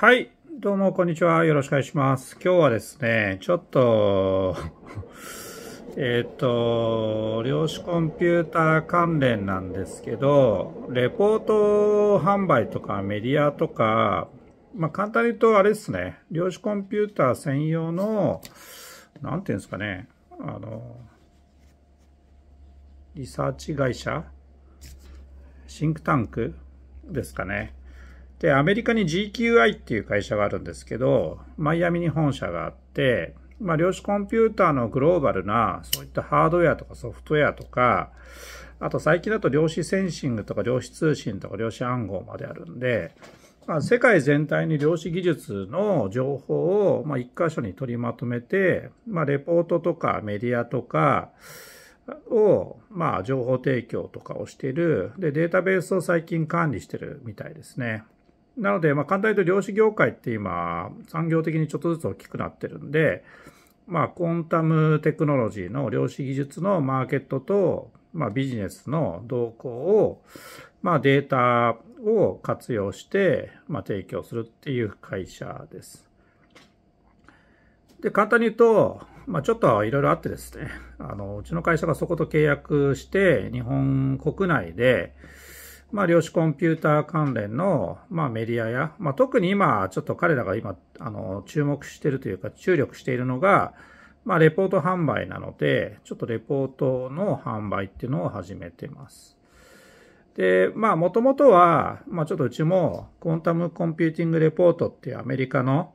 はい。どうも、こんにちは。よろしくお願いします。今日はですね、ちょっと えっと、量子コンピューター関連なんですけど、レポート販売とかメディアとか、まあ、簡単に言うとあれですね、量子コンピューター専用の、なんていうんですかね、あの、リサーチ会社シンクタンクですかね。で、アメリカに GQI っていう会社があるんですけど、マイアミに本社があって、まあ、量子コンピューターのグローバルな、そういったハードウェアとかソフトウェアとか、あと最近だと量子センシングとか量子通信とか量子暗号まであるんで、まあ、世界全体に量子技術の情報を、まあ、一箇所に取りまとめて、まあ、レポートとかメディアとかを、まあ、情報提供とかをしている、で、データベースを最近管理してるみたいですね。なので、まあ、簡単に言うと量子業界って今、産業的にちょっとずつ大きくなってるんで、まあ、コンタムテクノロジーの量子技術のマーケットと、まあ、ビジネスの動向を、まあ、データを活用して、まあ、提供するっていう会社です。で、簡単に言うと、まあ、ちょっといろいろあってですね、あの、うちの会社がそこと契約して、日本国内で、まあ、量子コンピューター関連の、まあ、メディアや、まあ、特に今、ちょっと彼らが今、あの、注目しているというか、注力しているのが、まあ、レポート販売なので、ちょっとレポートの販売っていうのを始めてます。で、まあ、もともとは、まあ、ちょっとうちも、クォンタムコンピューティングレポートっていうアメリカの、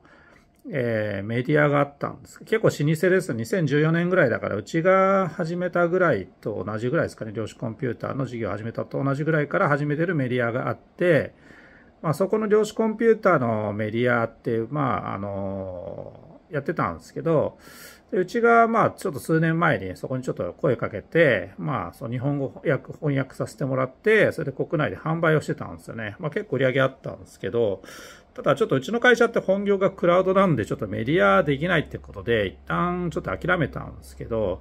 えー、メディアがあったんです結構老舗です。2014年ぐらいだから、うちが始めたぐらいと同じぐらいですかね、量子コンピューターの事業を始めたと同じぐらいから始めてるメディアがあって、まあ、そこの量子コンピューターのメディアって、まあ、あのー、やってたんですけど、でうちが、まあ、ちょっと数年前にそこにちょっと声かけて、まあ、その日本語訳、翻訳させてもらって、それで国内で販売をしてたんですよね。まあ、結構売り上げあったんですけど、ただちょっとうちの会社って本業がクラウドなんでちょっとメディアできないってことで一旦ちょっと諦めたんですけど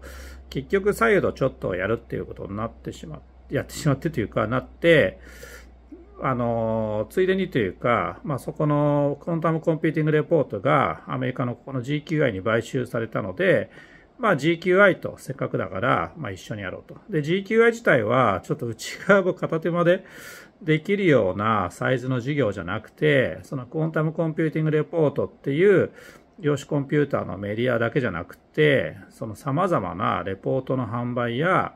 結局再度ちょっとやるっていうことになってしまって、やってしまってというかなってあの、ついでにというか、まあ、そこのコンタムコンピューティングレポートがアメリカのここの GQI に買収されたので、まあ、GQI とせっかくだから、まあ、一緒にやろうと。で、GQI 自体は、ちょっと内側も片手間で、できるようなサイズの事業じゃなくて、そのクォンタムコンピューティングレポートっていう、量子コンピューターのメディアだけじゃなくて、その様々なレポートの販売や、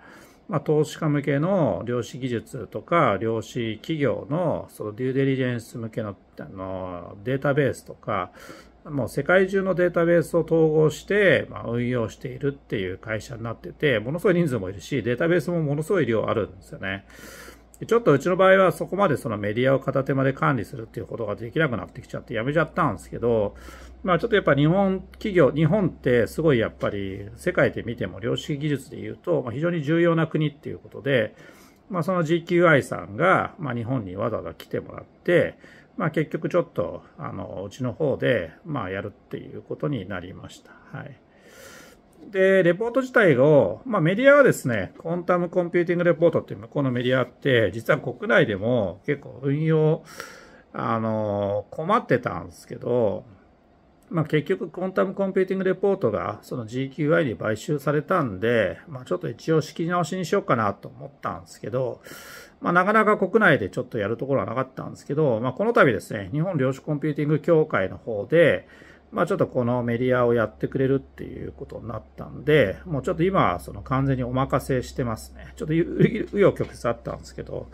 まあ、投資家向けの量子技術とか、量子企業のそのデューデリジェンス向けのあのデータベースとか、もう世界中のデータベースを統合して、まあ、運用しているっていう会社になってて、ものすごい人数もいるし、データベースもものすごい量あるんですよね。ちょっとうちの場合はそこまでそのメディアを片手まで管理するっていうことができなくなってきちゃってやめちゃったんですけど、まあちょっとやっぱ日本企業、日本ってすごいやっぱり世界で見ても量子技術で言うと、非常に重要な国っていうことで、まあその GQI さんが、まあ日本にわざわざ来てもらって、まあ結局ちょっと、あの、うちの方で、まあやるっていうことになりました。はい。で、レポート自体を、まあ、メディアはですね、コンタムコンピューティングレポートっていう向こうのメディアって、実は国内でも結構運用、あの、困ってたんですけど、まあ、結局、コンタムコンピューティングレポートが、その GQI に買収されたんで、まあ、ちょっと一応仕切り直しにしようかなと思ったんですけど、まあ、なかなか国内でちょっとやるところはなかったんですけど、まあ、この度ですね、日本量子コンピューティング協会の方で、まあちょっとこのメディアをやってくれるっていうことになったんで、もうちょっと今、その完全にお任せしてますね。ちょっと紆余 曲折あったんですけど、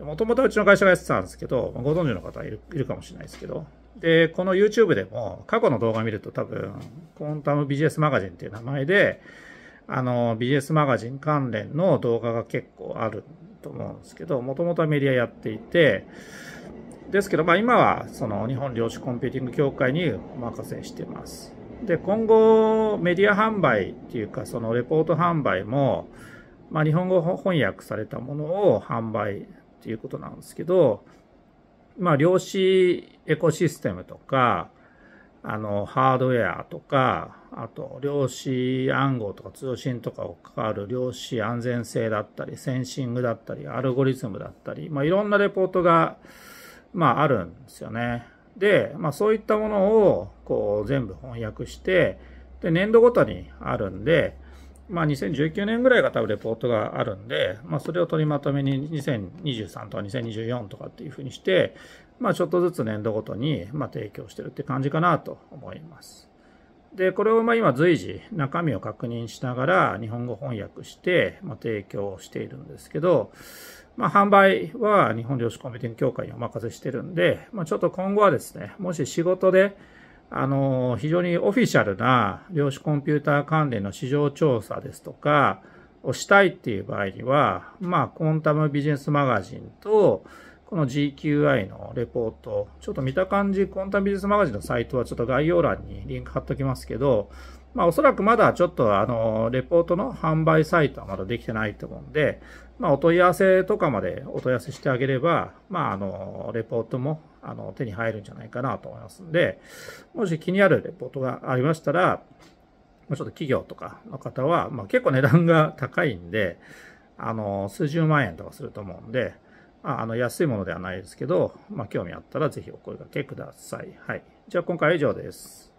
もともとうちの会社がやってたんですけど、ご存知の方いるいるかもしれないですけど、で、この YouTube でも過去の動画見ると多分、コンタムビジネスマガジンっていう名前で、あの、ビジネスマガジン関連の動画が結構あると思うんですけど、もともとはメディアやっていて、ですけど、まあ、今はその日本量子コンピューティング協会にお任せしています。で、今後メディア販売っていうか、そのレポート販売も、まあ、日本語翻訳されたものを販売っていうことなんですけど、まあ、量子エコシステムとか、あの、ハードウェアとか、あと、量子暗号とか通信とかを関わる量子安全性だったり、センシングだったり、アルゴリズムだったり、まあ、いろんなレポートが、まあ、あるんですよね。で、まあ、そういったものを、こう、全部翻訳して、で、年度ごとにあるんで、まあ、2019年ぐらいが多分レポートがあるんで、まあ、それを取りまとめに2023とか2024とかっていうふうにして、まあ、ちょっとずつ年度ごとに、まあ、提供してるって感じかなと思います。で、これをまあ今随時中身を確認しながら日本語翻訳して、まあ、提供しているんですけど、まあ、販売は日本量子コンピューティング協会にお任せしてるんで、まあ、ちょっと今後はですね、もし仕事で、あの、非常にオフィシャルな量子コンピューター関連の市場調査ですとか、をしたいっていう場合には、まあ、コンタムビジネスマガジンと、この GQI のレポート、ちょっと見た感じ、コンタムビジネスマガジンのサイトはちょっと概要欄にリンク貼っときますけど、まあおそらくまだちょっとあの、レポートの販売サイトはまだできてないと思うんで、まあお問い合わせとかまでお問い合わせしてあげれば、まああの、レポートもあの、手に入るんじゃないかなと思いますんで、もし気になるレポートがありましたら、もうちょっと企業とかの方は、まあ結構値段が高いんで、あの、数十万円とかすると思うんで、あの、安いものではないですけど、まあ、興味あったらぜひお声掛けください。はい。じゃあ今回は以上です。